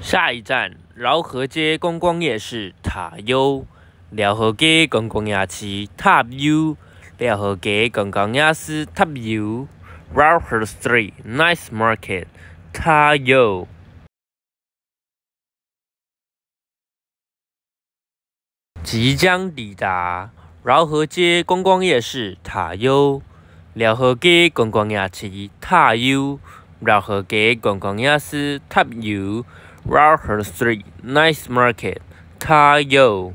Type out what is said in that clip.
下一站，饶河街观光夜市塔 U，饶河街观光夜市塔 U，饶河街观光夜市塔 u r a u h e Street n i c e Market 塔 U，即将抵达饶河街观光夜市塔 U，饶河街观光夜市塔 U。罗河街观光也是 t 牛，罗 e 街 Nice Market 太牛！